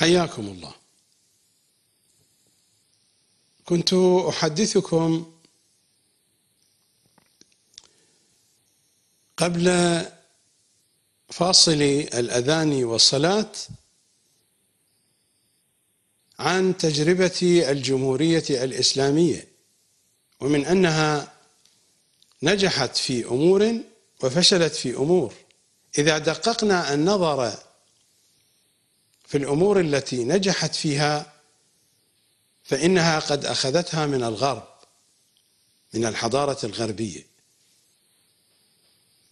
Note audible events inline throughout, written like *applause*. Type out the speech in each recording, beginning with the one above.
حياكم الله كنت احدثكم قبل فاصل الاذان والصلاه عن تجربه الجمهوريه الاسلاميه ومن انها نجحت في امور وفشلت في امور اذا دققنا النظر في الامور التي نجحت فيها فانها قد اخذتها من الغرب من الحضاره الغربيه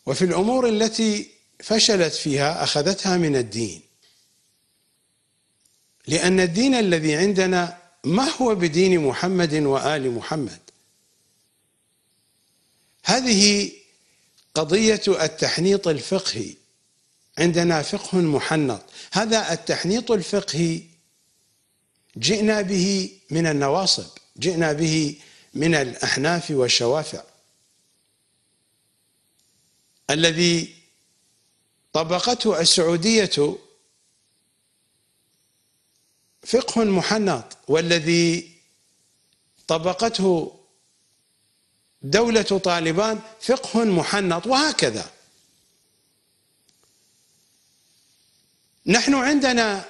وفي الامور التي فشلت فيها اخذتها من الدين لان الدين الذي عندنا ما هو بدين محمد وال محمد هذه قضيه التحنيط الفقهي عندنا فقه محنط هذا التحنيط الفقهي جئنا به من النواصب جئنا به من الأحناف والشوافع الذي طبقته السعودية فقه محنط والذي طبقته دولة طالبان فقه محنط وهكذا نحن عندنا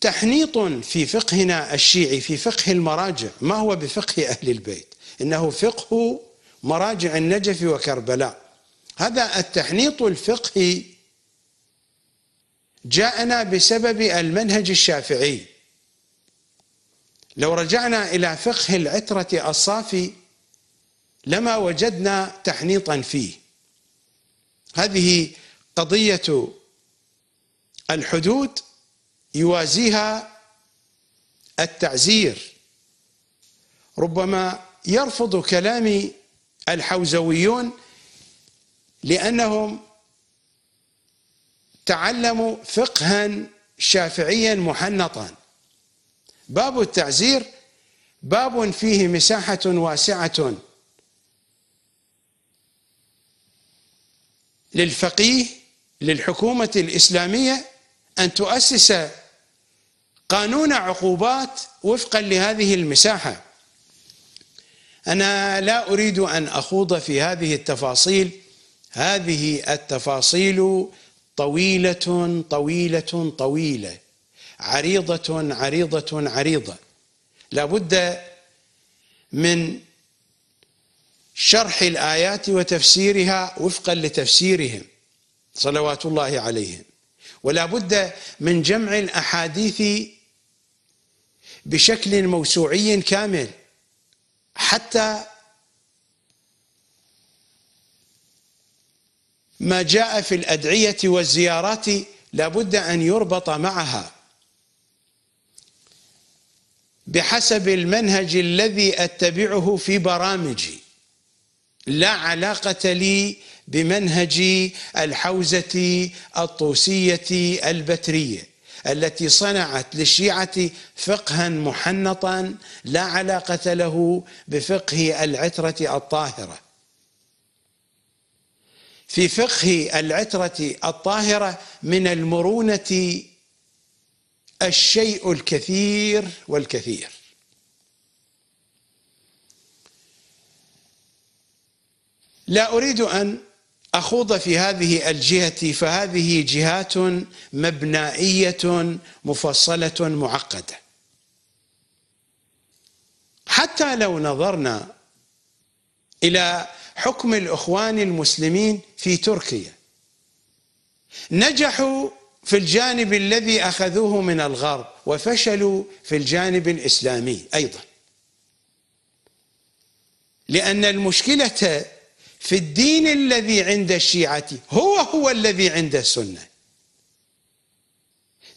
تحنيط في فقهنا الشيعي في فقه المراجع ما هو بفقه أهل البيت إنه فقه مراجع النجف وكربلاء هذا التحنيط الفقهي جاءنا بسبب المنهج الشافعي لو رجعنا إلى فقه العترة الصافي لما وجدنا تحنيطا فيه هذه قضية الحدود يوازيها التعزير ربما يرفض كلامي الحوزويون لانهم تعلموا فقها شافعيا محنطا باب التعزير باب فيه مساحه واسعه للفقيه للحكومه الاسلاميه أن تؤسس قانون عقوبات وفقا لهذه المساحة أنا لا أريد أن أخوض في هذه التفاصيل هذه التفاصيل طويلة طويلة طويلة عريضة عريضة عريضة لابد من شرح الآيات وتفسيرها وفقا لتفسيرهم صلوات الله عليهم ولا بد من جمع الأحاديث بشكل موسوعي كامل حتى ما جاء في الأدعية والزيارات لا بد أن يربط معها بحسب المنهج الذي أتبعه في برامجي لا علاقة لي بمنهج الحوزة الطوسية البترية التي صنعت للشيعة فقها محنطا لا علاقة له بفقه العترة الطاهرة في فقه العترة الطاهرة من المرونة الشيء الكثير والكثير لا أريد أن اخوض في هذه الجهه فهذه جهات مبنائيه مفصله معقده حتى لو نظرنا الى حكم الاخوان المسلمين في تركيا نجحوا في الجانب الذي اخذوه من الغرب وفشلوا في الجانب الاسلامي ايضا لان المشكله في الدين الذي عند الشيعة هو هو الذي عند السنة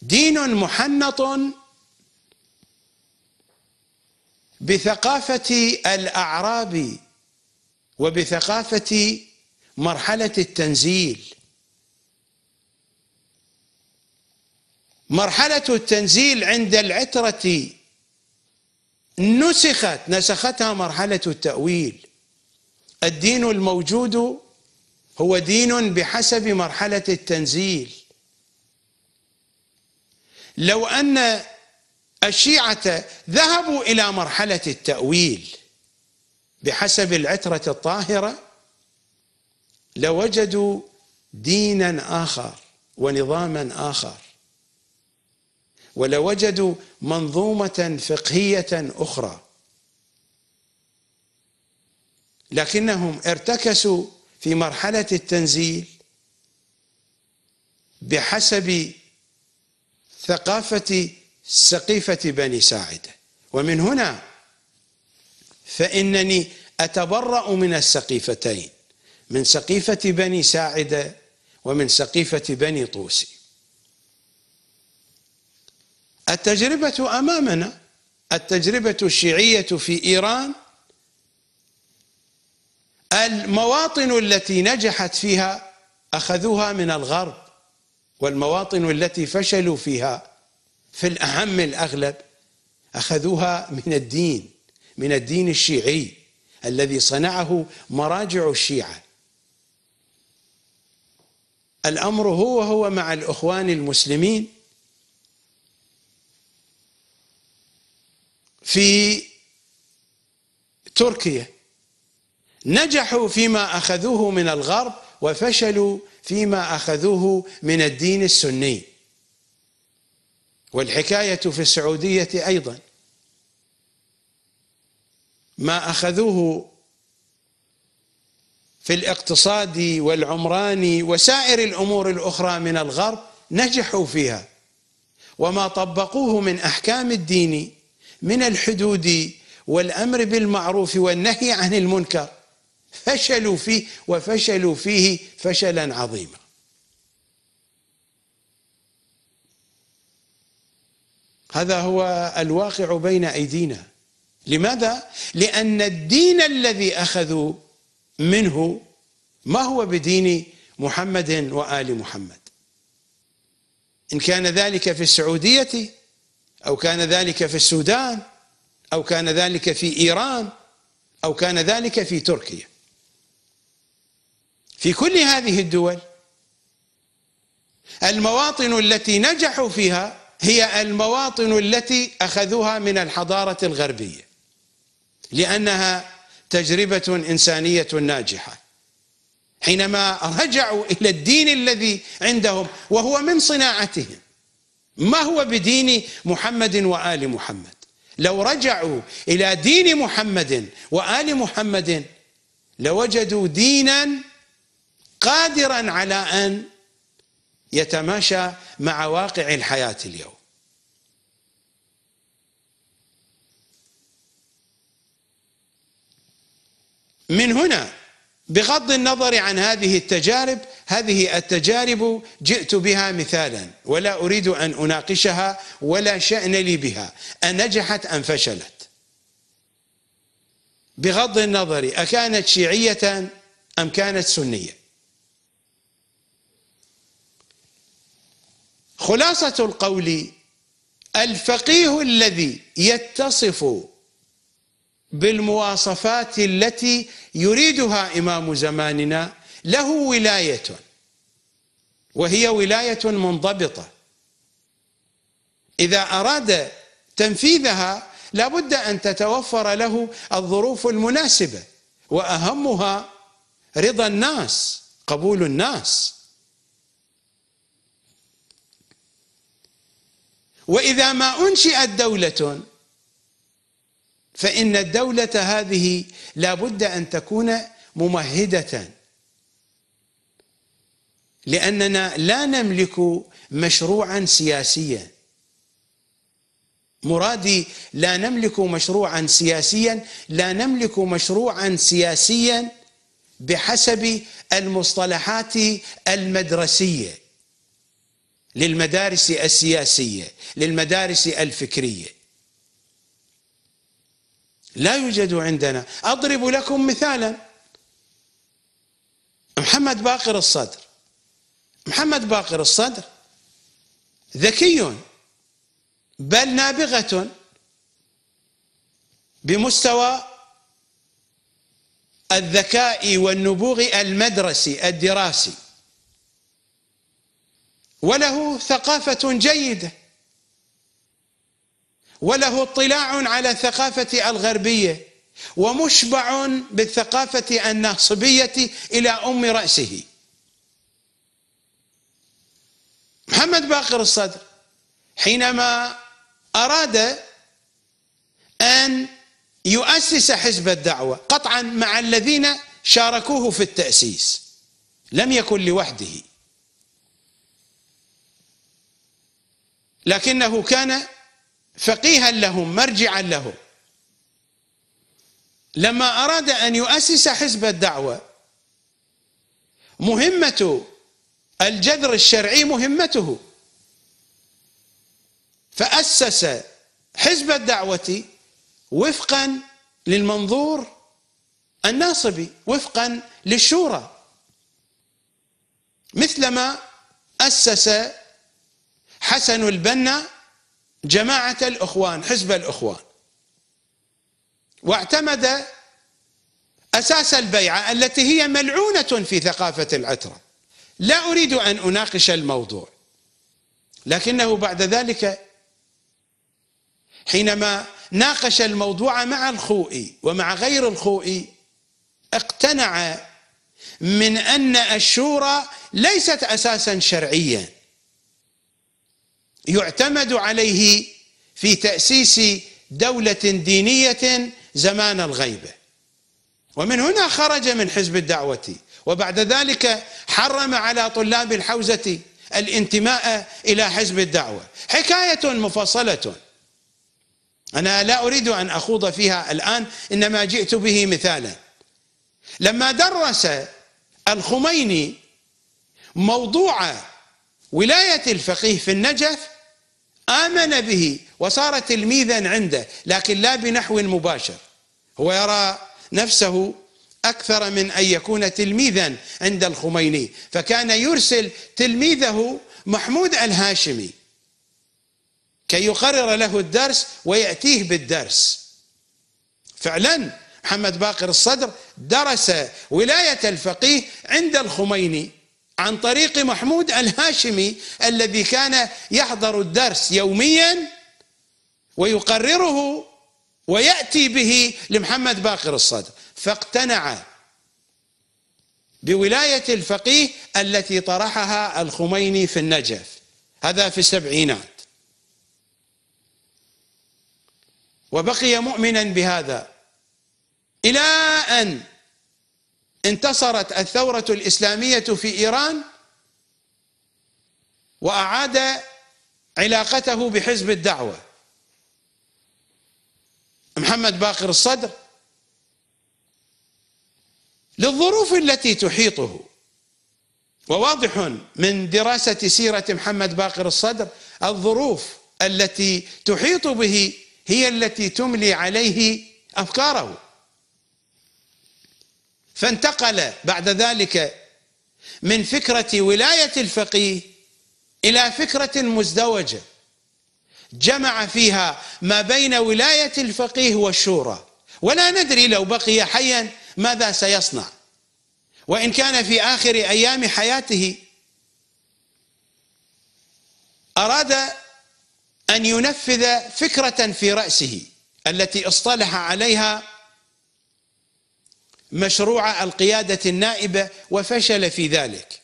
دين محنط بثقافة الأعراب وبثقافة مرحلة التنزيل مرحلة التنزيل عند العترة نسخت نسختها مرحلة التأويل الدين الموجود هو دين بحسب مرحلة التنزيل لو أن الشيعة ذهبوا إلى مرحلة التأويل بحسب العترة الطاهرة لوجدوا دينا آخر ونظاما آخر ولوجدوا منظومة فقهية أخرى لكنهم ارتكسوا في مرحلة التنزيل بحسب ثقافة سقيفة بني ساعدة ومن هنا فإنني أتبرأ من السقيفتين من سقيفة بني ساعدة ومن سقيفة بني طوسي التجربة أمامنا التجربة الشيعية في إيران المواطن التي نجحت فيها أخذوها من الغرب والمواطن التي فشلوا فيها في الأهم الأغلب أخذوها من الدين من الدين الشيعي الذي صنعه مراجع الشيعة الأمر هو هو مع الأخوان المسلمين في تركيا نجحوا فيما اخذوه من الغرب وفشلوا فيما اخذوه من الدين السني والحكايه في السعوديه ايضا ما اخذوه في الاقتصاد والعمران وسائر الامور الاخرى من الغرب نجحوا فيها وما طبقوه من احكام الدين من الحدود والامر بالمعروف والنهي عن المنكر فشلوا فيه وفشلوا فيه فشلا عظيما هذا هو الواقع بين ايدينا لماذا لان الدين الذي اخذوا منه ما هو بدين محمد وال محمد ان كان ذلك في السعوديه او كان ذلك في السودان او كان ذلك في ايران او كان ذلك في تركيا في كل هذه الدول المواطن التي نجحوا فيها هي المواطن التي أخذوها من الحضارة الغربية لأنها تجربة إنسانية ناجحة حينما رجعوا إلى الدين الذي عندهم وهو من صناعتهم ما هو بدين محمد وآل محمد لو رجعوا إلى دين محمد وآل محمد لوجدوا دينا قادرا على ان يتماشى مع واقع الحياه اليوم من هنا بغض النظر عن هذه التجارب هذه التجارب جئت بها مثالا ولا اريد ان اناقشها ولا شان لي بها انجحت ام فشلت بغض النظر اكانت شيعيه ام كانت سنيه خلاصة القول الفقيه الذي يتصف بالمواصفات التي يريدها إمام زماننا له ولاية وهي ولاية منضبطة إذا أراد تنفيذها لابد أن تتوفر له الظروف المناسبة وأهمها رضا الناس قبول الناس واذا ما انشئت دوله فان الدوله هذه لابد ان تكون ممهده لاننا لا نملك مشروعا سياسيا مرادي لا نملك مشروعا سياسيا لا نملك مشروعا سياسيا بحسب المصطلحات المدرسيه للمدارس السياسيه للمدارس الفكريه لا يوجد عندنا اضرب لكم مثالا محمد باقر الصدر محمد باقر الصدر ذكي بل نابغه بمستوى الذكاء والنبوغ المدرسي الدراسي وله ثقافة جيدة وله اطلاع على الثقافة الغربية ومشبع بالثقافة الناصبية إلى أم رأسه محمد باقر الصدر حينما أراد أن يؤسس حزب الدعوة قطعا مع الذين شاركوه في التأسيس لم يكن لوحده لكنه كان فقيها لهم مرجعا لهم لما أراد أن يؤسس حزب الدعوة مهمة الجذر الشرعي مهمته فأسس حزب الدعوة وفقا للمنظور الناصبي وفقا للشورى مثلما أسس حسن البنا جماعة الإخوان حزب الإخوان واعتمد أساس البيعة التي هي ملعونة في ثقافة العترة لا أريد أن أناقش الموضوع لكنه بعد ذلك حينما ناقش الموضوع مع الخوئي ومع غير الخوئي اقتنع من أن الشورى ليست أساسا شرعيا يعتمد عليه في تأسيس دولة دينية زمان الغيبة ومن هنا خرج من حزب الدعوة وبعد ذلك حرم على طلاب الحوزة الانتماء إلى حزب الدعوة حكاية مفصلة أنا لا أريد أن أخوض فيها الآن إنما جئت به مثالا لما درس الخميني موضوع ولاية الفقيه في النجف آمن به وصار تلميذا عنده لكن لا بنحو مباشر هو يرى نفسه أكثر من أن يكون تلميذا عند الخميني فكان يرسل تلميذه محمود الهاشمي كي يقرر له الدرس ويأتيه بالدرس فعلا محمد باقر الصدر درس ولاية الفقيه عند الخميني عن طريق محمود الهاشمي الذي كان يحضر الدرس يوميا ويقرره وياتي به لمحمد باقر الصدر فاقتنع بولايه الفقيه التي طرحها الخميني في النجف هذا في السبعينات وبقي مؤمنا بهذا الى ان انتصرت الثورة الإسلامية في إيران وأعاد علاقته بحزب الدعوة محمد باقر الصدر للظروف التي تحيطه وواضح من دراسة سيرة محمد باقر الصدر الظروف التي تحيط به هي التي تملي عليه أفكاره فانتقل بعد ذلك من فكرة ولاية الفقيه إلى فكرة مزدوجة جمع فيها ما بين ولاية الفقيه والشورى ولا ندري لو بقي حيا ماذا سيصنع وإن كان في آخر أيام حياته أراد أن ينفذ فكرة في رأسه التي اصطلح عليها مشروع القيادة النائبة وفشل في ذلك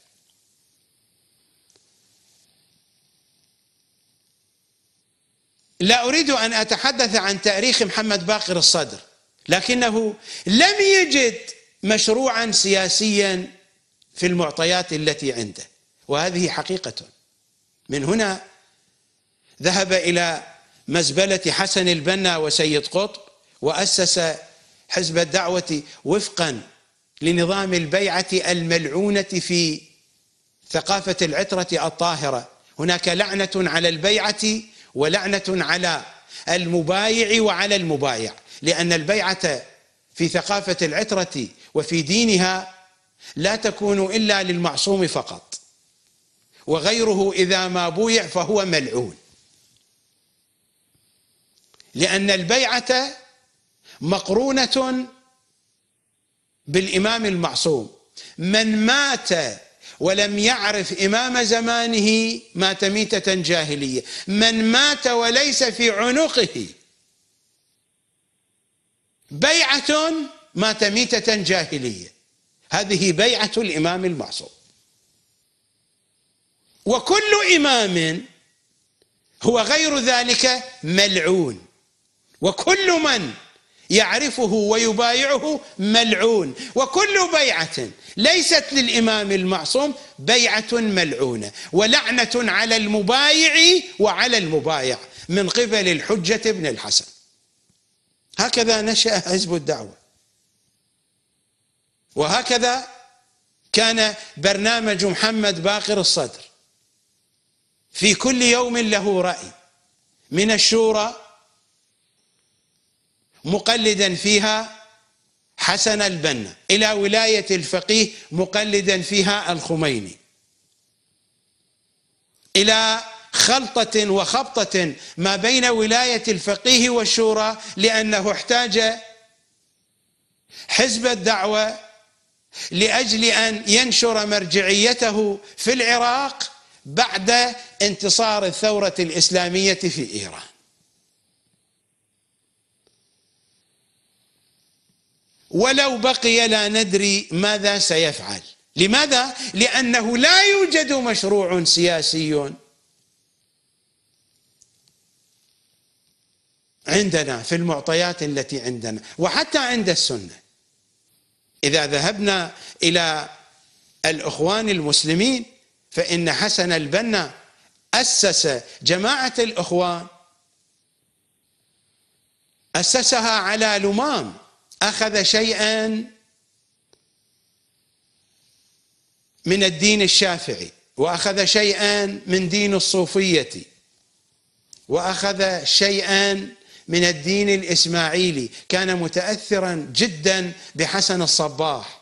لا أريد أن أتحدث عن تاريخ محمد باقر الصدر لكنه لم يجد مشروعا سياسيا في المعطيات التي عنده وهذه حقيقة من هنا ذهب إلى مزبلة حسن البنا وسيد قطب وأسس حزب الدعوة وفقا لنظام البيعة الملعونة في ثقافة العترة الطاهرة هناك لعنة على البيعة ولعنة على المبايع وعلى المبايع لأن البيعة في ثقافة العترة وفي دينها لا تكون إلا للمعصوم فقط وغيره إذا ما بويع فهو ملعون لأن البيعة مقرونه بالامام المعصوم من مات ولم يعرف امام زمانه مات ميته جاهليه من مات وليس في عنقه بيعه مات ميته جاهليه هذه بيعه الامام المعصوم وكل امام هو غير ذلك ملعون وكل من يعرفه ويبايعه ملعون وكل بيعه ليست للامام المعصوم بيعه ملعونه ولعنه على المبايع وعلى المبايع من قبل الحجه بن الحسن هكذا نشا حزب الدعوه وهكذا كان برنامج محمد باقر الصدر في كل يوم له راي من الشورى مقلدا فيها حسن البنا إلى ولاية الفقيه مقلدا فيها الخميني إلى خلطة وخبطة ما بين ولاية الفقيه والشورى لأنه احتاج حزب الدعوة لأجل أن ينشر مرجعيته في العراق بعد انتصار الثورة الإسلامية في إيران ولو بقي لا ندري ماذا سيفعل لماذا؟ لأنه لا يوجد مشروع سياسي عندنا في المعطيات التي عندنا وحتى عند السنة إذا ذهبنا إلى الإخوان المسلمين فإن حسن البنا أسس جماعة الإخوان أسسها على لمام اخذ شيئا من الدين الشافعي واخذ شيئا من دين الصوفيه واخذ شيئا من الدين الاسماعيلي كان متاثرا جدا بحسن الصباح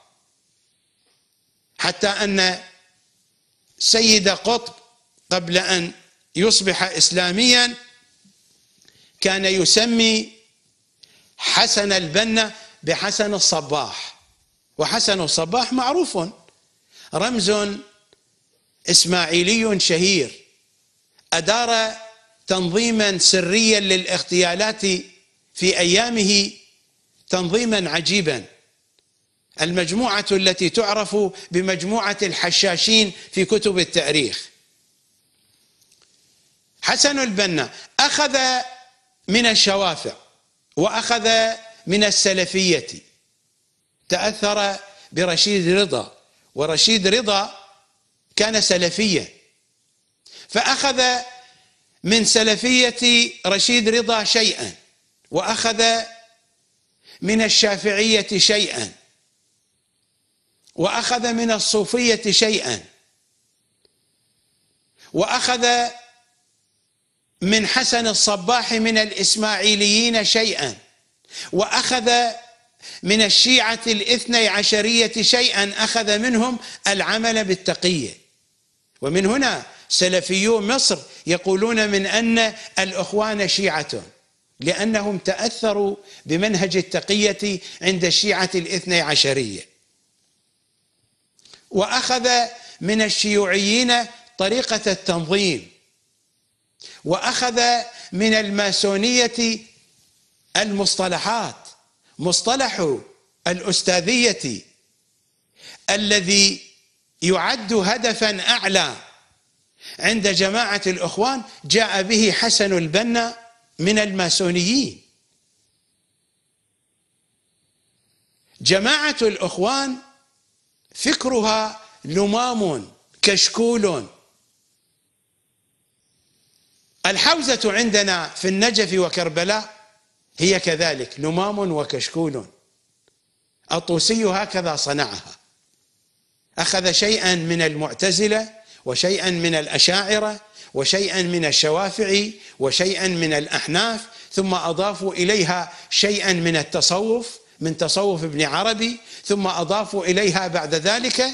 حتى ان سيد قطب قبل ان يصبح اسلاميا كان يسمي حسن البنا بحسن الصباح وحسن الصباح معروف رمز اسماعيلي شهير ادار تنظيما سريا للاغتيالات في ايامه تنظيما عجيبا المجموعه التي تعرف بمجموعه الحشاشين في كتب التاريخ حسن البنا اخذ من الشوافع واخذ من السلفية تأثر برشيد رضا ورشيد رضا كان سلفيا فأخذ من سلفية رشيد رضا شيئا وأخذ من الشافعية شيئا وأخذ من الصوفية شيئا وأخذ من حسن الصباح من الإسماعيليين شيئا وأخذ من الشيعة الاثني عشرية شيئا أخذ منهم العمل بالتقية ومن هنا سلفيو مصر يقولون من أن الأخوان شيعة لأنهم تأثروا بمنهج التقية عند الشيعة الاثني عشرية وأخذ من الشيوعيين طريقة التنظيم وأخذ من الماسونية المصطلحات مصطلح الاستاذيه الذي يعد هدفا اعلى عند جماعه الاخوان جاء به حسن البنا من الماسونيين جماعه الاخوان فكرها لمام كشكول الحوزه عندنا في النجف وكربلاء هي كذلك نمام وكشكول الطوسي هكذا صنعها أخذ شيئا من المعتزلة وشيئا من الأشاعرة وشيئا من الشوافعي وشيئا من الأحناف ثم أضافوا إليها شيئا من التصوف من تصوف ابن عربي ثم أضافوا إليها بعد ذلك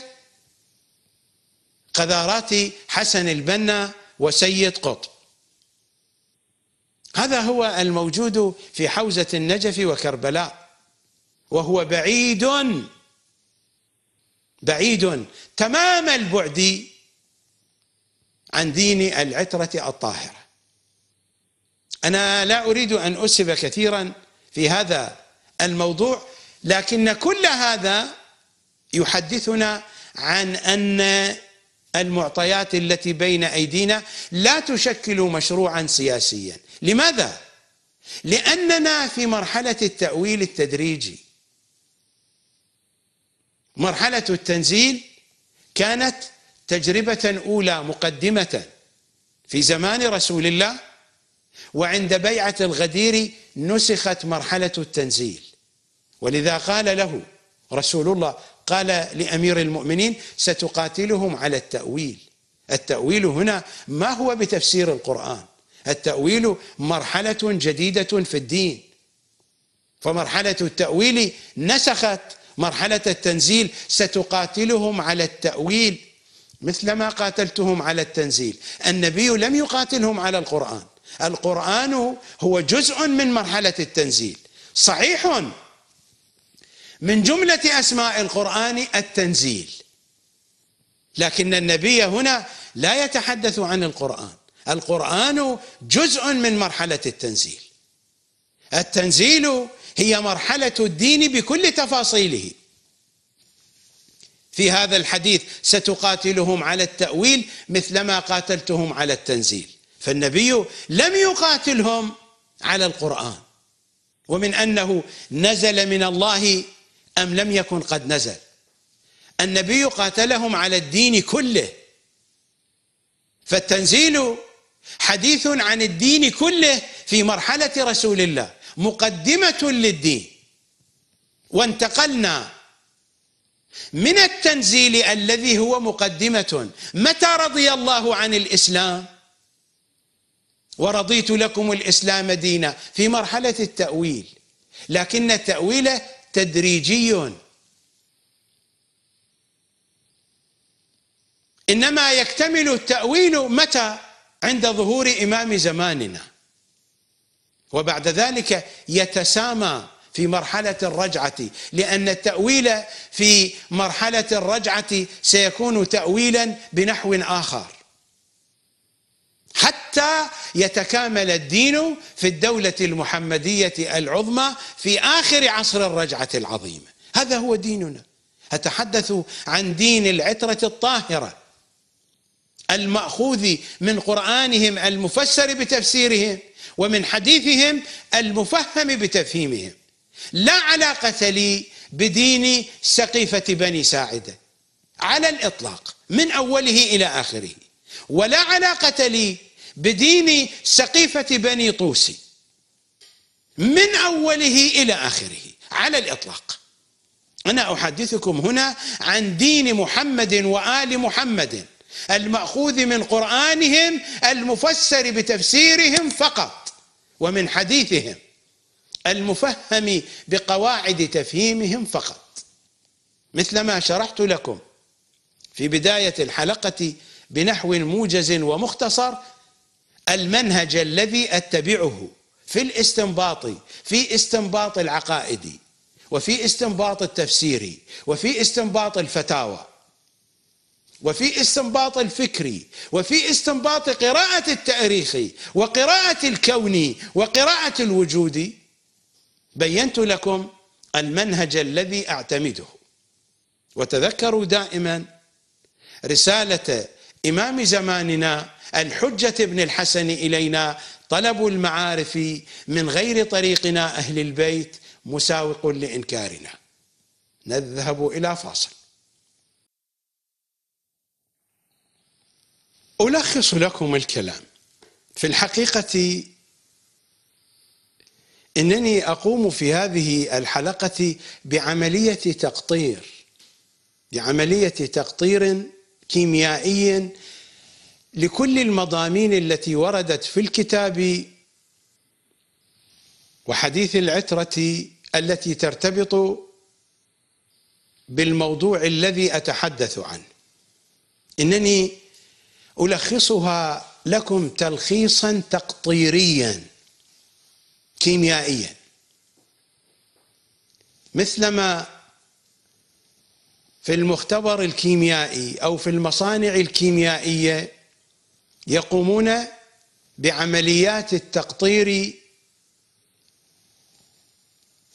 قذارات حسن البنا وسيد قطب هذا هو الموجود في حوزة النجف وكربلاء وهو بعيد بعيد تمام البعد عن دين العترة الطاهرة أنا لا أريد أن أسهب كثيرا في هذا الموضوع لكن كل هذا يحدثنا عن أن المعطيات التي بين أيدينا لا تشكل مشروعا سياسيا لماذا؟ لأننا في مرحلة التأويل التدريجي مرحلة التنزيل كانت تجربة أولى مقدمة في زمان رسول الله وعند بيعة الغدير نسخت مرحلة التنزيل ولذا قال له رسول الله قال لأمير المؤمنين ستقاتلهم على التأويل التأويل هنا ما هو بتفسير القرآن التأويل مرحلة جديدة في الدين فمرحلة التأويل نسخت مرحلة التنزيل ستقاتلهم على التأويل مثلما قاتلتهم على التنزيل النبي لم يقاتلهم على القرآن القرآن هو جزء من مرحلة التنزيل صحيح من جملة أسماء القرآن التنزيل لكن النبي هنا لا يتحدث عن القرآن القرآن جزء من مرحلة التنزيل التنزيل هي مرحلة الدين بكل تفاصيله في هذا الحديث ستقاتلهم على التأويل مثلما قاتلتهم على التنزيل فالنبي لم يقاتلهم على القرآن ومن أنه نزل من الله أم لم يكن قد نزل النبي قاتلهم على الدين كله فالتنزيل حديث عن الدين كله في مرحلة رسول الله مقدمة للدين وانتقلنا من التنزيل الذي هو مقدمة متى رضي الله عن الإسلام ورضيت لكم الإسلام دينا في مرحلة التأويل لكن التأويل تدريجي إنما يكتمل التأويل متى عند ظهور إمام زماننا وبعد ذلك يتسامى في مرحلة الرجعة لأن التأويل في مرحلة الرجعة سيكون تأويلا بنحو آخر حتى يتكامل الدين في الدولة المحمدية العظمى في آخر عصر الرجعة العظيمة هذا هو ديننا أتحدث عن دين العترة الطاهرة الماخوذ من قرانهم المفسر بتفسيرهم ومن حديثهم المفهم بتفهيمهم لا علاقه لي بدين سقيفه بني ساعده على الاطلاق من اوله الى اخره ولا علاقه لي بدين سقيفه بني طوسي من اوله الى اخره على الاطلاق انا احدثكم هنا عن دين محمد وال محمد المأخوذ من قرآنهم المفسر بتفسيرهم فقط ومن حديثهم المفهم بقواعد تفهيمهم فقط مثل ما شرحت لكم في بداية الحلقة بنحو موجز ومختصر المنهج الذي أتبعه في الاستنباط في استنباط العقائد وفي استنباط التفسير وفي استنباط الفتاوى وفي استنباط الفكري وفي استنباط قراءة التاريخ وقراءة الكون وقراءة الوجود بينت لكم المنهج الذي أعتمده وتذكروا دائما رسالة إمام زماننا الحجة ابن الحسن إلينا طلب المعارف من غير طريقنا أهل البيت مساوق لإنكارنا نذهب إلى فاصل ألخص لكم الكلام في الحقيقة إنني أقوم في هذه الحلقة بعملية تقطير بعملية تقطير كيميائي لكل المضامين التي وردت في الكتاب وحديث العترة التي ترتبط بالموضوع الذي أتحدث عنه إنني ألخصها لكم تلخيصا تقطيريا كيميائيا مثلما في المختبر الكيميائي أو في المصانع الكيميائية يقومون بعمليات التقطير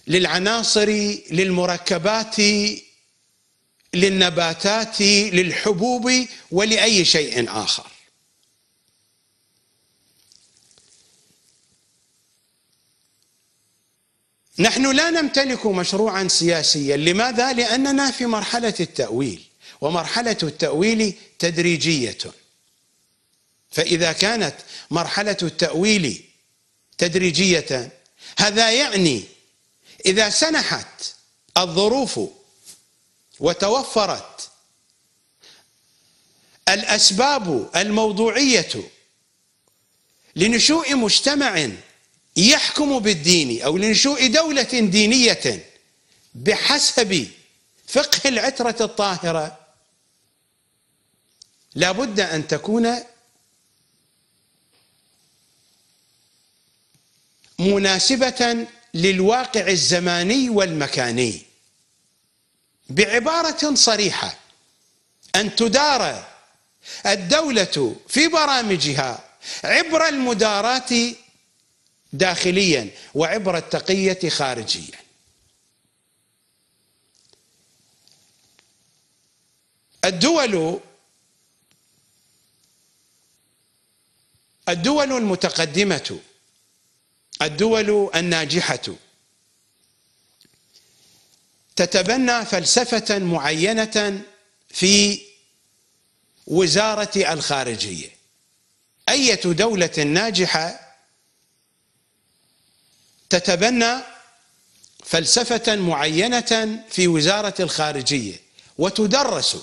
للعناصر للمركبات للنباتات للحبوب ولاي شيء اخر نحن لا نمتلك مشروعا سياسيا لماذا لاننا في مرحله التاويل ومرحله التاويل تدريجيه فاذا كانت مرحله التاويل تدريجيه هذا يعني اذا سنحت الظروف وتوفرت الأسباب الموضوعية لنشوء مجتمع يحكم بالدين أو لنشوء دولة دينية بحسب فقه العترة الطاهرة لابد أن تكون مناسبة للواقع الزماني والمكاني بعبارة صريحة أن تدار الدولة في برامجها عبر المداراة داخليا وعبر التقية خارجيا الدول الدول المتقدمة الدول الناجحة تتبنى فلسفة معينة في وزارة الخارجية أية دولة ناجحة تتبنى فلسفة معينة في وزارة الخارجية وتدرس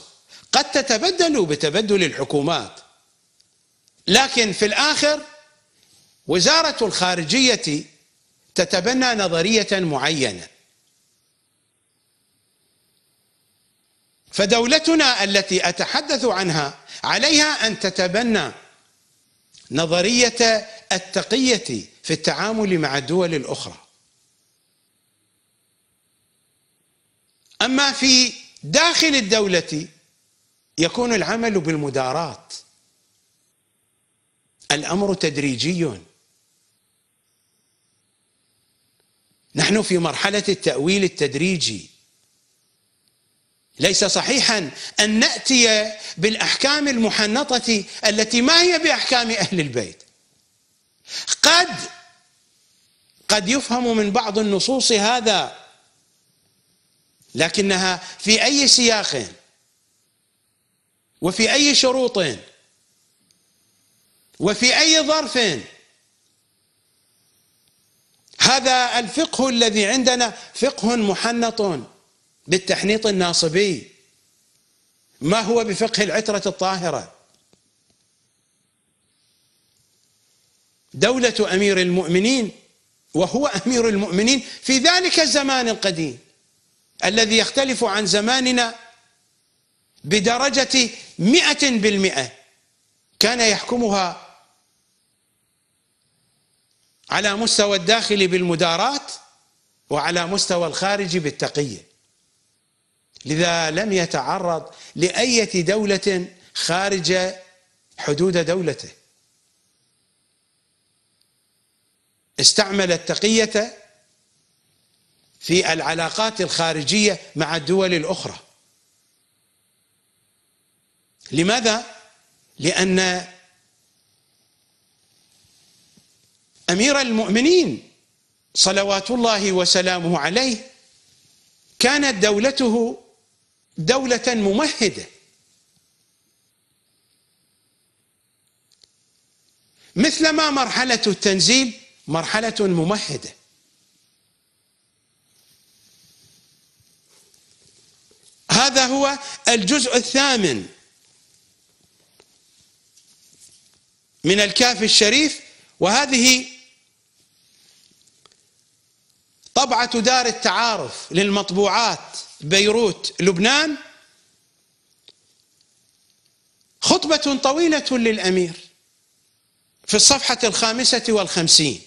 قد تتبدل بتبدل الحكومات لكن في الآخر وزارة الخارجية تتبنى نظرية معينة فدولتنا التي اتحدث عنها عليها ان تتبنى نظريه التقيه في التعامل مع الدول الاخرى اما في داخل الدوله يكون العمل بالمدارات الامر تدريجي نحن في مرحله التاويل التدريجي ليس صحيحا ان ناتي بالاحكام المحنطه التي ما هي باحكام اهل البيت قد قد يفهم من بعض النصوص هذا لكنها في اي سياق وفي اي شروط وفي اي ظرف هذا الفقه الذي عندنا فقه محنط بالتحنيط الناصبي ما هو بفقه العترة الطاهرة دولة أمير المؤمنين وهو أمير المؤمنين في ذلك الزمان القديم الذي يختلف عن زماننا بدرجة مئة بالمئة كان يحكمها على مستوى الداخل بالمداراة وعلى مستوى الخارج بالتقيه لذا لم يتعرض لأية دولة خارج حدود دولته استعمل التقية في العلاقات الخارجية مع الدول الأخرى لماذا؟ لأن أمير المؤمنين صلوات الله وسلامه عليه كانت دولته دولة ممهدة مثلما مرحلة التنزيل مرحلة ممهدة هذا هو الجزء الثامن من الكافي الشريف وهذه طبعة دار التعارف للمطبوعات بيروت لبنان خطبة طويلة للأمير في الصفحة الخامسة والخمسين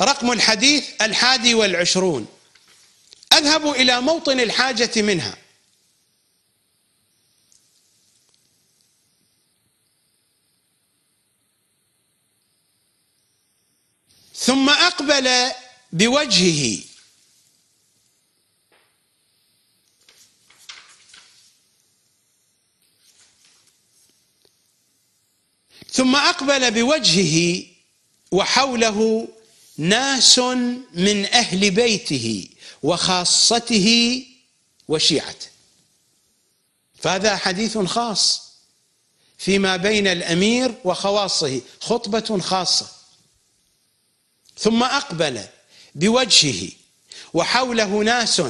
رقم الحديث الحادي والعشرون أذهب إلى موطن الحاجة منها ثم أقبل بوجهه ثم اقبل بوجهه وحوله ناس من اهل بيته وخاصته وشيعته فهذا حديث خاص فيما بين الامير وخواصه خطبه خاصه ثم اقبل بوجهه وحوله ناس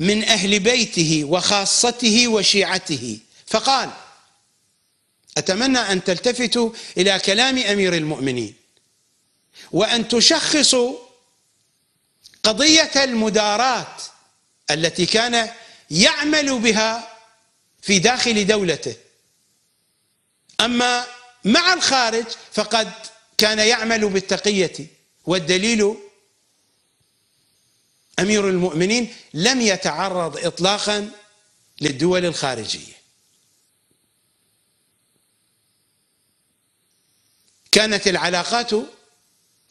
من اهل بيته وخاصته وشيعته فقال أتمنى أن تلتفتوا إلى كلام أمير المؤمنين وأن تشخصوا قضية المدارات التي كان يعمل بها في داخل دولته أما مع الخارج فقد كان يعمل بالتقية والدليل أمير المؤمنين لم يتعرض إطلاقا للدول الخارجية كانت العلاقات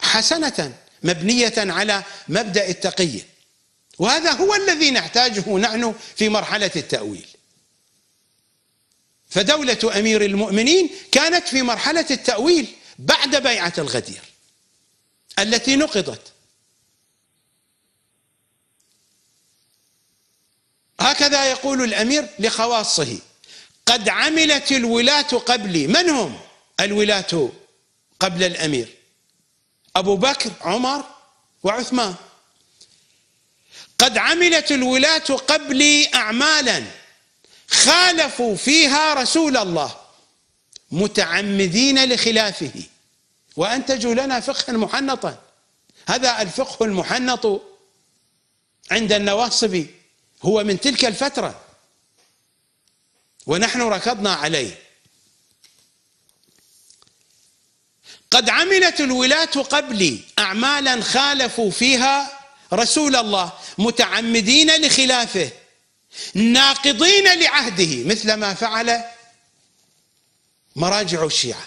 حسنة مبنية على مبدأ التقية وهذا هو الذي نحتاجه نحن في مرحلة التأويل فدولة أمير المؤمنين كانت في مرحلة التأويل بعد بيعة الغدير التي نقضت هكذا يقول الأمير لخواصه قد عملت الولاة قبلي من هم الولاة قبل الامير ابو بكر عمر وعثمان قد عملت الولاة قبلي اعمالا خالفوا فيها رسول الله متعمدين لخلافه وانتجوا لنا فقها محنطا هذا الفقه المحنط عند النواصبي هو من تلك الفتره ونحن ركضنا عليه قد عملت الولاة قبلي أعمالا خالفوا فيها رسول الله متعمدين لخلافه ناقضين لعهده مثل ما فعل مراجع الشيعة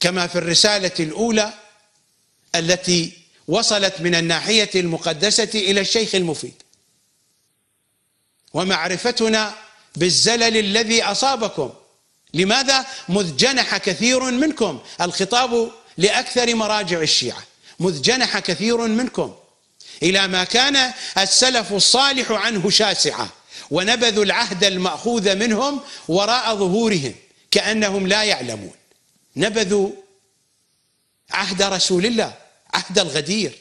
كما في الرسالة الأولى التي وصلت من الناحية المقدسة إلى الشيخ المفيد ومعرفتنا بالزلل الذي أصابكم لماذا مذ جنح كثير منكم الخطاب لأكثر مراجع الشيعة مذ جنح كثير منكم إلى ما كان السلف الصالح عنه شاسعة ونبذوا العهد المأخوذ منهم وراء ظهورهم كأنهم لا يعلمون نبذوا عهد رسول الله عهد الغدير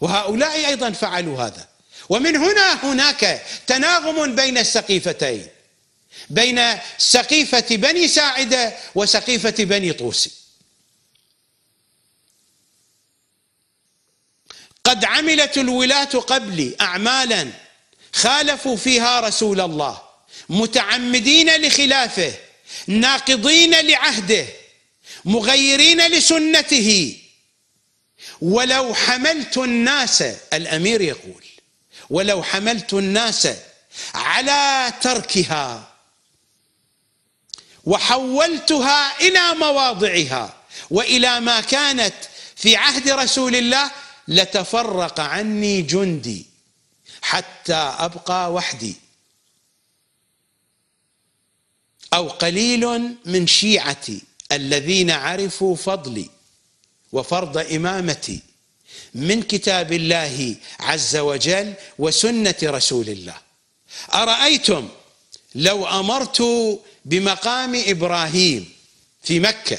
وهؤلاء أيضا فعلوا هذا ومن هنا هناك تناغم بين السقيفتين بين سقيفة بني ساعدة وسقيفة بني طوسي قد عملت الولاة قبلي أعمالا خالفوا فيها رسول الله متعمدين لخلافه ناقضين لعهده مغيرين لسنته ولو حملت الناس الامير يقول ولو حملت الناس على تركها وحولتها الى مواضعها والى ما كانت في عهد رسول الله لتفرق عني جندي حتى ابقى وحدي او قليل من شيعتي الذين عرفوا فضلي وفرض امامتي من كتاب الله عز وجل وسنه رسول الله ارايتم لو امرت بمقام ابراهيم في مكه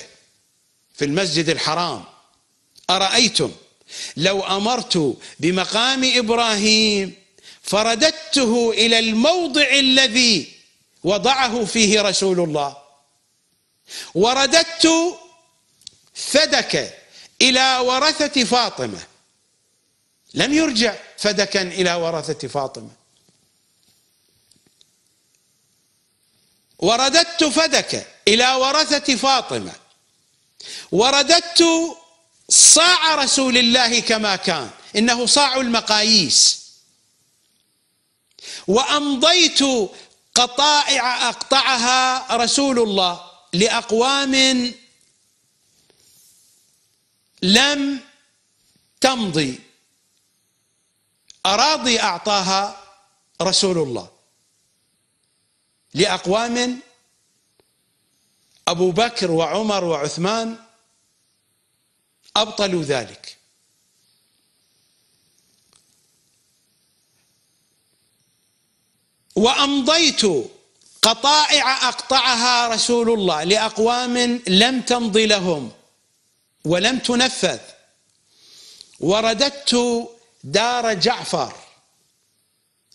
في المسجد الحرام ارايتم لو امرت بمقام ابراهيم فرددته الى الموضع الذي وضعه فيه رسول الله ورددت فدك الى ورثه فاطمه لم يرجع فدكا الى ورثه فاطمه ورددت فدك الى ورثه فاطمه ورددت صاع رسول الله كما كان انه صاع المقاييس وامضيت قطائع اقطعها رسول الله لاقوام لم تمضي اراضي اعطاها رسول الله لاقوام ابو بكر وعمر وعثمان أبطلوا ذلك وأمضيت قطائع أقطعها رسول الله لأقوام لم تمض لهم ولم تنفذ ورددت دار جعفر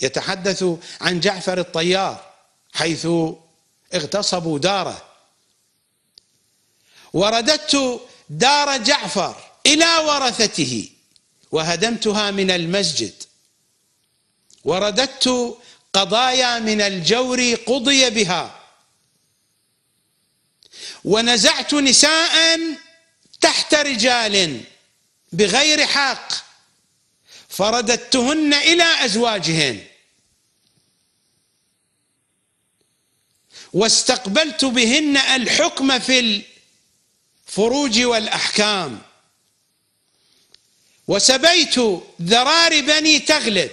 يتحدث عن جعفر الطيار حيث اغتصبوا داره ورددت دار جعفر إلى ورثته وهدمتها من المسجد ورددت قضايا من الجور قضي بها ونزعت نساء تحت رجال بغير حق فرددتهن إلى أزواجهن واستقبلت بهن الحكم في الفروج والأحكام وسبيت ذرار بني تغلب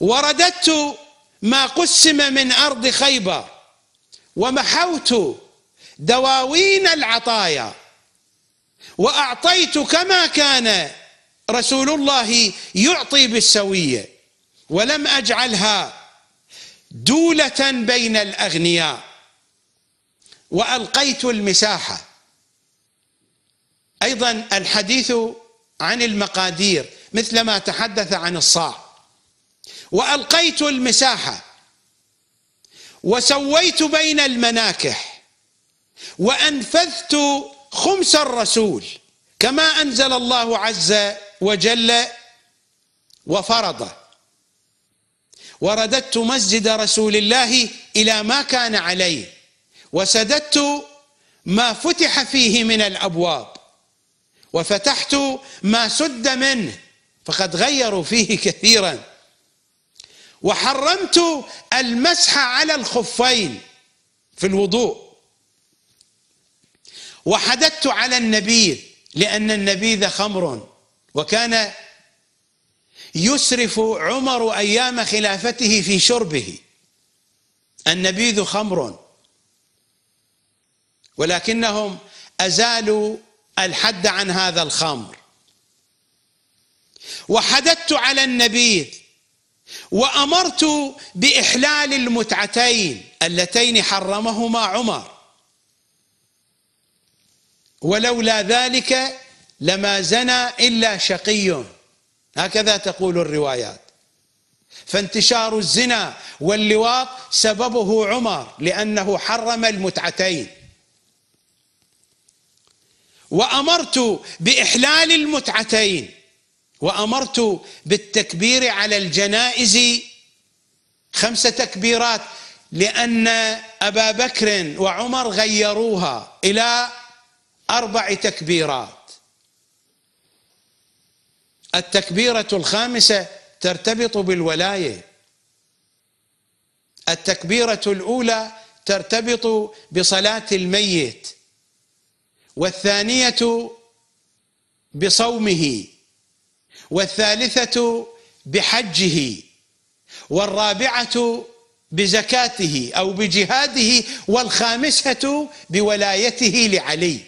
ورددت ما قسم من أرض خيبر ومحوت دواوين العطايا وأعطيت كما كان رسول الله يعطي بالسوية ولم أجعلها دولة بين الأغنياء وألقيت المساحة ايضا الحديث عن المقادير مثل ما تحدث عن الصاع والقيت المساحه وسويت بين المناكح وانفذت خمس الرسول كما انزل الله عز وجل وفرض ورددت مسجد رسول الله الى ما كان عليه وسددت ما فتح فيه من الابواب وفتحت ما سد منه فقد غيروا فيه *laughs* كثيرا وحرمت المسح على الخفين في الوضوء وحددت على النبيذ لأن النبيذ خمر وكان يسرف عمر أيام خلافته في شربه النبيذ خمر ولكنهم أزالوا الحد عن هذا الخمر وحددت على النبيذ وامرت باحلال المتعتين اللتين حرمهما عمر ولولا ذلك لما زنى الا شقي هكذا تقول الروايات فانتشار الزنا واللواط سببه عمر لانه حرم المتعتين وامرت باحلال المتعتين وامرت بالتكبير على الجنائز خمس تكبيرات لان ابا بكر وعمر غيروها الى اربع تكبيرات التكبيره الخامسه ترتبط بالولايه التكبيره الاولى ترتبط بصلاه الميت والثانية بصومه والثالثة بحجه والرابعة بزكاته أو بجهاده والخامسة بولايته لعلي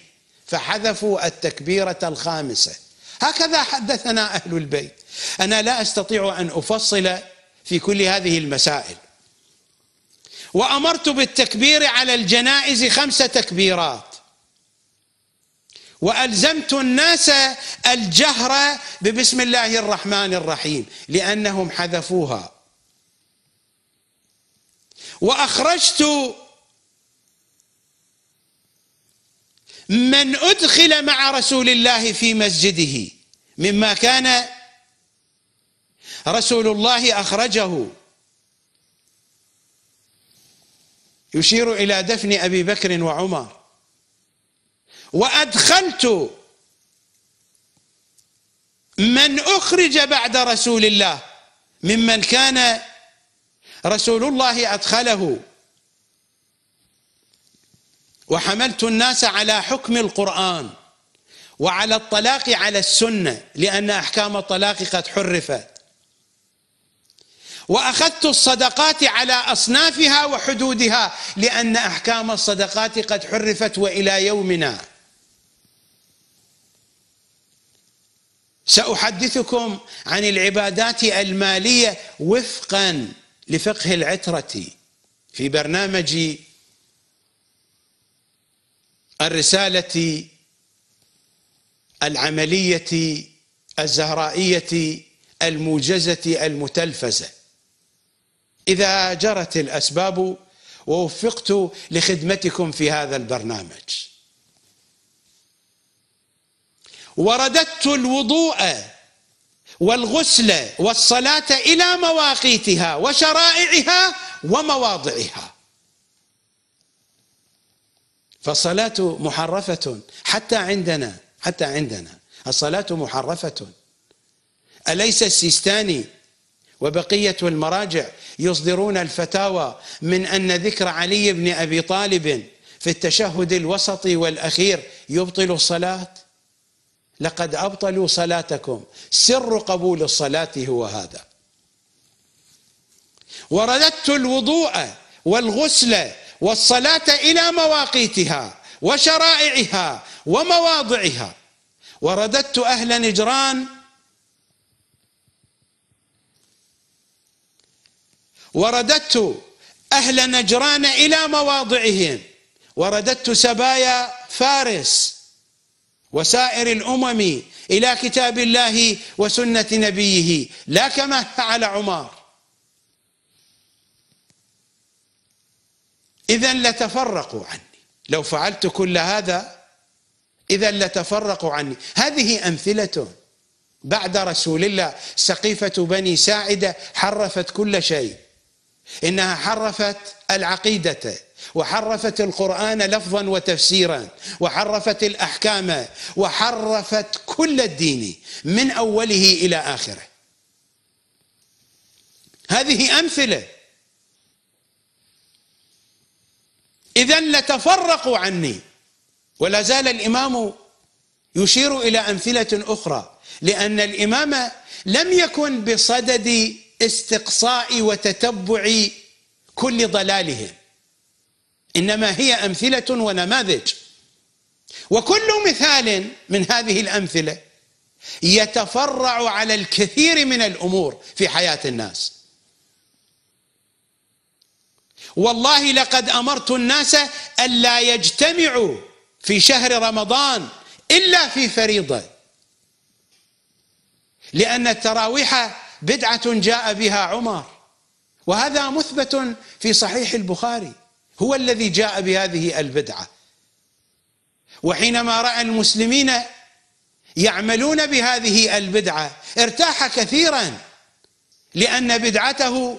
فحذفوا التكبيرة الخامسة هكذا حدثنا أهل البيت أنا لا أستطيع أن أفصل في كل هذه المسائل وأمرت بالتكبير على الجنائز خمس تكبيرات والزمت الناس الجهر ببسم الله الرحمن الرحيم لانهم حذفوها واخرجت من ادخل مع رسول الله في مسجده مما كان رسول الله اخرجه يشير الى دفن ابي بكر وعمر وأدخلت من أخرج بعد رسول الله ممن كان رسول الله أدخله وحملت الناس على حكم القرآن وعلى الطلاق على السنة لأن أحكام الطلاق قد حرفت وأخذت الصدقات على أصنافها وحدودها لأن أحكام الصدقات قد حرفت وإلى يومنا ساحدثكم عن العبادات الماليه وفقا لفقه العتره في برنامج الرساله العمليه الزهرائيه الموجزه المتلفزه اذا جرت الاسباب ووفقت لخدمتكم في هذا البرنامج ورددت الوضوء والغسل والصلاة إلى مواقيتها وشرائعها ومواضعها فالصلاة محرفة حتى عندنا حتى عندنا الصلاة محرفة أليس السيستاني وبقية المراجع يصدرون الفتاوى من أن ذكر علي بن أبي طالب في التشهد الوسطي والأخير يبطل الصلاة لقد أبطلوا صلاتكم سر قبول الصلاة هو هذا ورددت الوضوء والغسل والصلاة إلى مواقيتها وشرائعها ومواضعها ورددت أهل نجران ورددت أهل نجران إلى مواضعهم ورددت سبايا فارس وسائر الامم الى كتاب الله وسنه نبيه لا كما فعل عمر اذا لتفرقوا عني لو فعلت كل هذا اذا لتفرقوا عني هذه امثله بعد رسول الله سقيفه بني ساعده حرفت كل شيء انها حرفت العقيده وحرفت القرآن لفظا وتفسيرا وحرفت الأحكام وحرفت كل الدين من أوله إلى آخره هذه أمثلة إذا لتفرقوا عني ولا زال الإمام يشير إلى أمثلة أخرى لأن الإمام لم يكن بصدد استقصاء وتتبع كل ضلالهم انما هي امثله ونماذج وكل مثال من هذه الامثله يتفرع على الكثير من الامور في حياه الناس والله لقد امرت الناس الا يجتمعوا في شهر رمضان الا في فريضه لان التراويح بدعه جاء بها عمر وهذا مثبت في صحيح البخاري هو الذي جاء بهذه البدعه وحينما راى المسلمين يعملون بهذه البدعه ارتاح كثيرا لان بدعته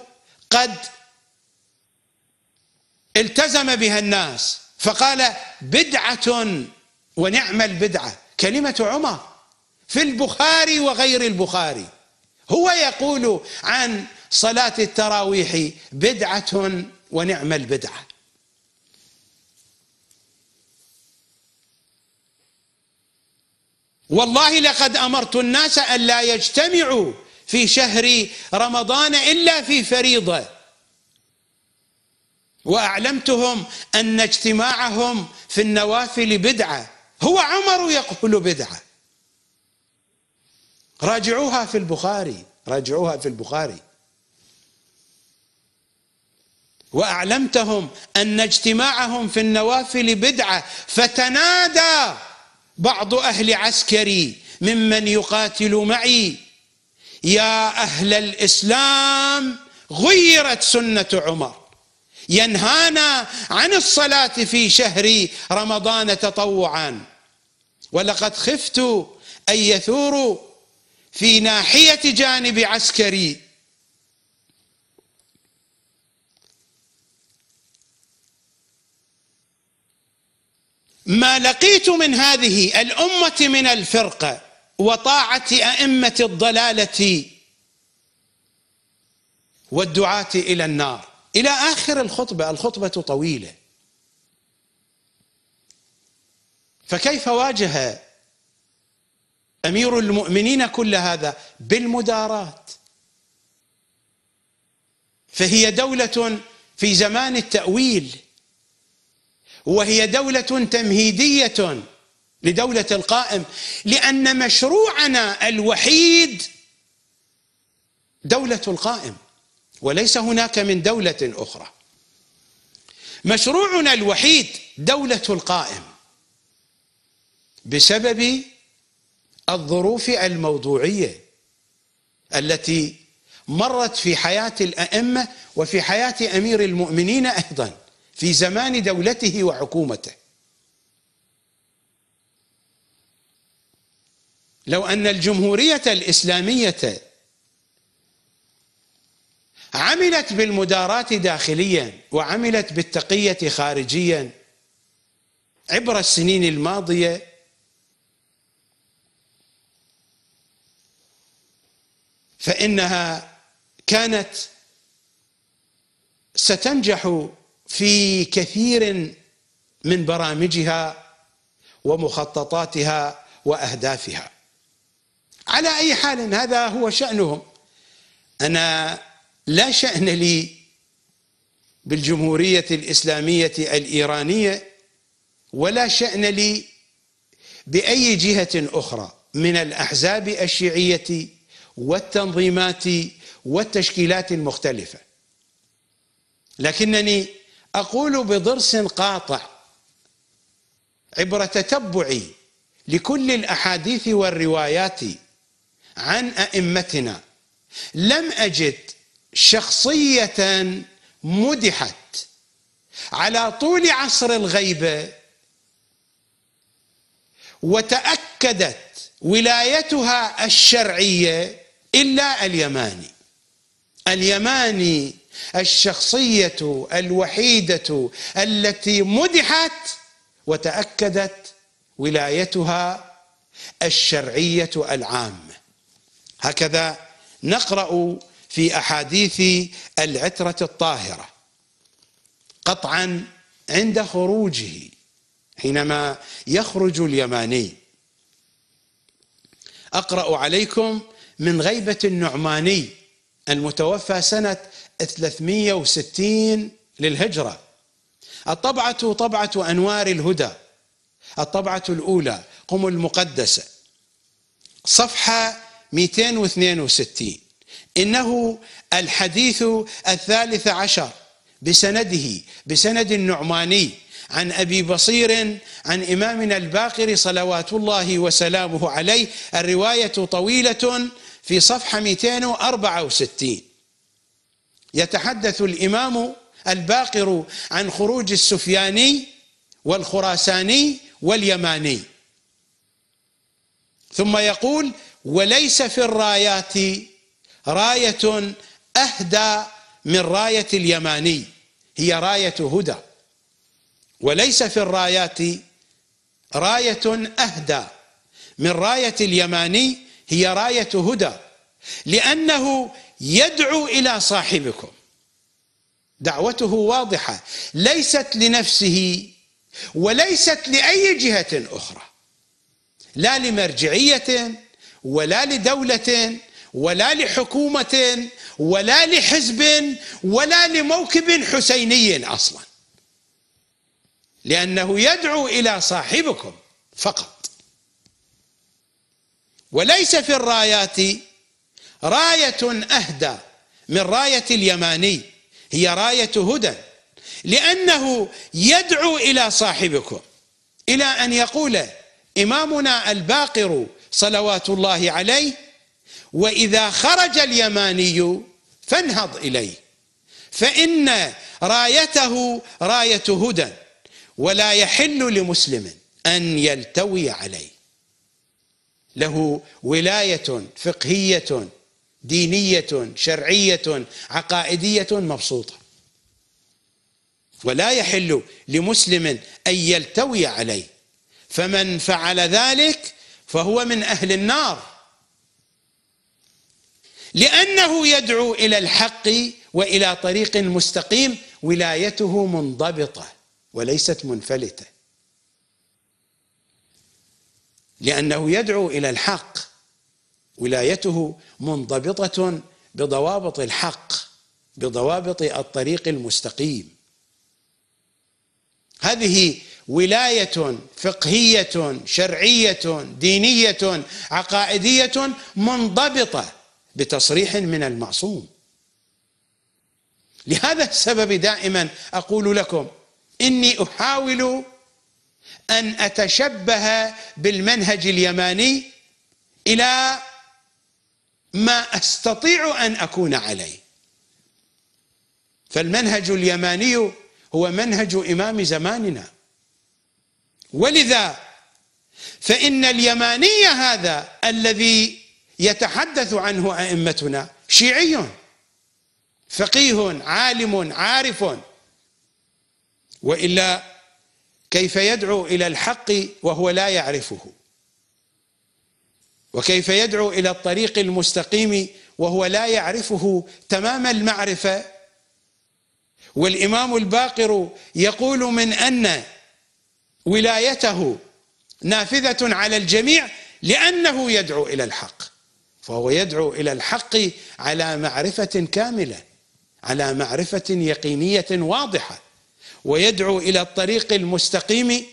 قد التزم بها الناس فقال بدعه ونعم البدعه كلمه عمر في البخاري وغير البخاري هو يقول عن صلاه التراويح بدعه ونعم البدعه والله لقد أمرت الناس أن لا يجتمعوا في شهر رمضان إلا في فريضة وأعلمتهم أن اجتماعهم في النوافل بدعة هو عمر يقول بدعة راجعوها في البخاري راجعوها في البخاري وأعلمتهم أن اجتماعهم في النوافل بدعة فتنادى بعض أهل عسكري ممن يقاتل معي يا أهل الإسلام غيرت سنة عمر ينهانا عن الصلاة في شهر رمضان تطوعا ولقد خفت أن يثوروا في ناحية جانب عسكري ما لقيت من هذه الامه من الفرقه وطاعه ائمه الضلاله والدعاه الى النار الى اخر الخطبه الخطبه طويله فكيف واجه امير المؤمنين كل هذا بالمدارات فهي دوله في زمان التاويل وهي دولة تمهيدية لدولة القائم لأن مشروعنا الوحيد دولة القائم وليس هناك من دولة أخرى مشروعنا الوحيد دولة القائم بسبب الظروف الموضوعية التي مرت في حياة الأئمة وفي حياة أمير المؤمنين أيضاً في زمان دولته وحكومته لو ان الجمهوريه الاسلاميه عملت بالمدارات داخليا وعملت بالتقيه خارجيا عبر السنين الماضيه فانها كانت ستنجح في كثير من برامجها ومخططاتها واهدافها. على اي حال هذا هو شانهم. انا لا شان لي بالجمهوريه الاسلاميه الايرانيه ولا شان لي باي جهه اخرى من الاحزاب الشيعيه والتنظيمات والتشكيلات المختلفه. لكنني أقول بضرس قاطع عبر تتبعي لكل الأحاديث والروايات عن أئمتنا لم أجد شخصية مدحت على طول عصر الغيبة وتأكدت ولايتها الشرعية إلا اليماني اليماني الشخصيه الوحيده التي مدحت وتاكدت ولايتها الشرعيه العامه هكذا نقرا في احاديث العتره الطاهره قطعا عند خروجه حينما يخرج اليماني اقرا عليكم من غيبه النعماني المتوفى سنه 360 للهجرة الطبعة طبعة أنوار الهدى الطبعة الأولى قم المقدسة صفحة 262 إنه الحديث الثالث عشر بسنده بسند النعماني عن أبي بصير عن إمامنا الباقر صلوات الله وسلامه عليه الرواية طويلة في صفحة 264 يتحدث الإمام الباقر عن خروج السفياني والخراساني واليماني ثم يقول وليس في الرايات راية أهدى من راية اليماني هي راية هدى وليس في الرايات راية أهدى من راية اليماني هي راية هدى لأنه يدعو الى صاحبكم دعوته واضحه ليست لنفسه وليست لاي جهه اخرى لا لمرجعيه ولا لدوله ولا لحكومه ولا لحزب ولا لموكب حسيني اصلا لانه يدعو الى صاحبكم فقط وليس في الرايات راية أهدى من راية اليماني هي راية هدى لأنه يدعو إلى صاحبكم إلى أن يقول إمامنا الباقر صلوات الله عليه وإذا خرج اليماني فانهض إليه فإن رايته راية هدى ولا يحل لمسلم أن يلتوي عليه له ولاية فقهية دينية شرعية عقائدية مبسوطة ولا يحل لمسلم أن يلتوي عليه فمن فعل ذلك فهو من أهل النار لأنه يدعو إلى الحق وإلى طريق مستقيم ولايته منضبطة وليست منفلتة لأنه يدعو إلى الحق ولايته منضبطه بضوابط الحق بضوابط الطريق المستقيم هذه ولايه فقهيه شرعيه دينيه عقائديه منضبطه بتصريح من المعصوم لهذا السبب دائما اقول لكم اني احاول ان اتشبه بالمنهج اليماني الى ما استطيع ان اكون عليه فالمنهج اليماني هو منهج امام زماننا ولذا فان اليماني هذا الذي يتحدث عنه ائمتنا شيعي فقيه عالم عارف والا كيف يدعو الى الحق وهو لا يعرفه وكيف يدعو الى الطريق المستقيم وهو لا يعرفه تمام المعرفه والامام الباقر يقول من ان ولايته نافذه على الجميع لانه يدعو الى الحق فهو يدعو الى الحق على معرفه كامله على معرفه يقينيه واضحه ويدعو الى الطريق المستقيم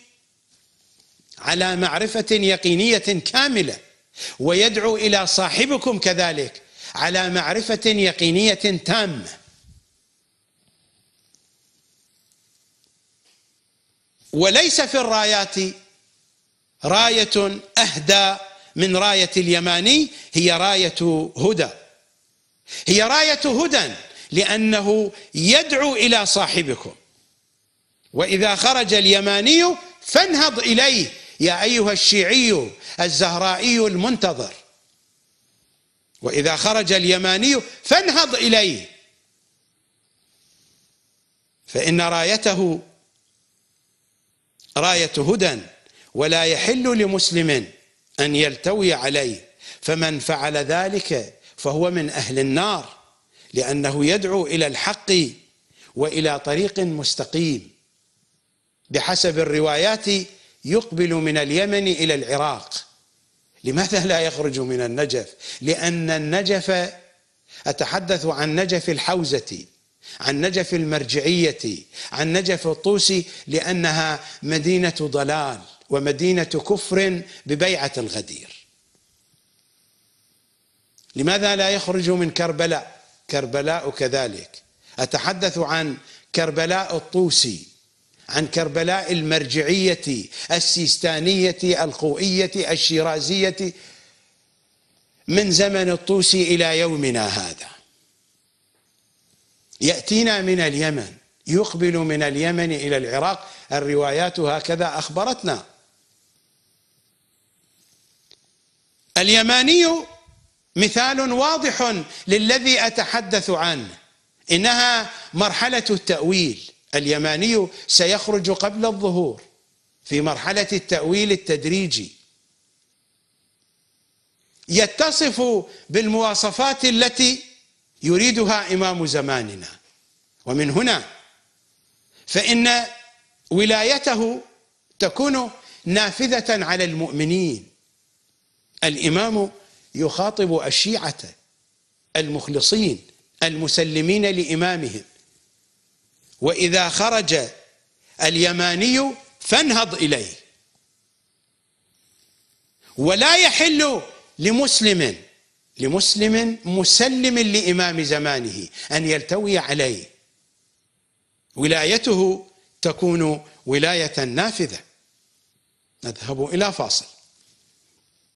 على معرفه يقينيه كامله ويدعو الى صاحبكم كذلك على معرفه يقينيه تامه وليس في الرايات رايه اهدى من رايه اليماني هي رايه هدى هي رايه هدى لانه يدعو الى صاحبكم واذا خرج اليماني فانهض اليه يا ايها الشيعي الزهرائي المنتظر وإذا خرج اليماني فانهض إليه فإن رايته راية هدى ولا يحل لمسلم أن يلتوي عليه فمن فعل ذلك فهو من أهل النار لأنه يدعو إلى الحق وإلى طريق مستقيم بحسب الروايات يقبل من اليمن إلى العراق لماذا لا يخرج من النجف لأن النجف أتحدث عن نجف الحوزة عن نجف المرجعية عن نجف الطوسي لأنها مدينة ضلال ومدينة كفر ببيعة الغدير لماذا لا يخرج من كربلاء كربلاء كذلك أتحدث عن كربلاء الطوسي عن كربلاء المرجعية السيستانية الخوئية الشيرازية من زمن الطوسي إلى يومنا هذا يأتينا من اليمن يقبل من اليمن إلى العراق الروايات هكذا أخبرتنا اليماني مثال واضح للذي أتحدث عنه إنها مرحلة التأويل اليماني سيخرج قبل الظهور في مرحلة التأويل التدريجي يتصف بالمواصفات التي يريدها إمام زماننا ومن هنا فإن ولايته تكون نافذة على المؤمنين الإمام يخاطب الشيعة المخلصين المسلمين لإمامهم واذا خرج اليماني فانهض اليه ولا يحل لمسلم لمسلم مسلم لامام زمانه ان يلتوي عليه ولايته تكون ولايه نافذه نذهب الى فاصل